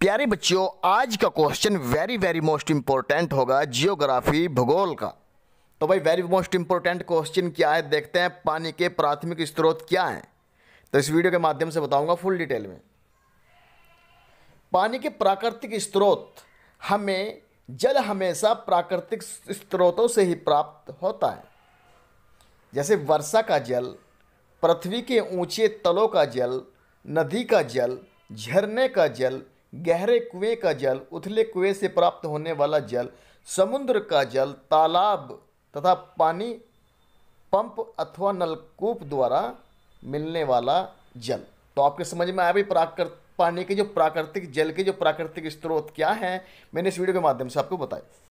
प्यारे बच्चों आज का question very very most important होगा जियोग्राफी भूगोल का तो भाई वेरी मोस्ट इंपॉर्टेंट क्वेश्चन क्या है देखते हैं पानी के प्राथमिक स्रोत क्या हैं तो इस वीडियो के माध्यम से बताऊंगा फुल डिटेल में पानी के प्राकृतिक स्रोत हमें जल हमेशा प्राकृतिक स्रोतों से ही प्राप्त होता है जैसे वर्षा का जल पृथ्वी के ऊंचे तलों का जल नदी का जल झरने का जल गहरे कुएं का जल उथले कुएं से प्राप्त होने वाला जल समुद्र का जल तालाब तथा पानी पंप अथवा नलकूप द्वारा मिलने वाला जल तो आपके समझ में आया भी प्राकृत पानी के जो प्राकृतिक जल के जो प्राकृतिक स्रोत क्या हैं मैंने इस वीडियो के माध्यम से आपको बताया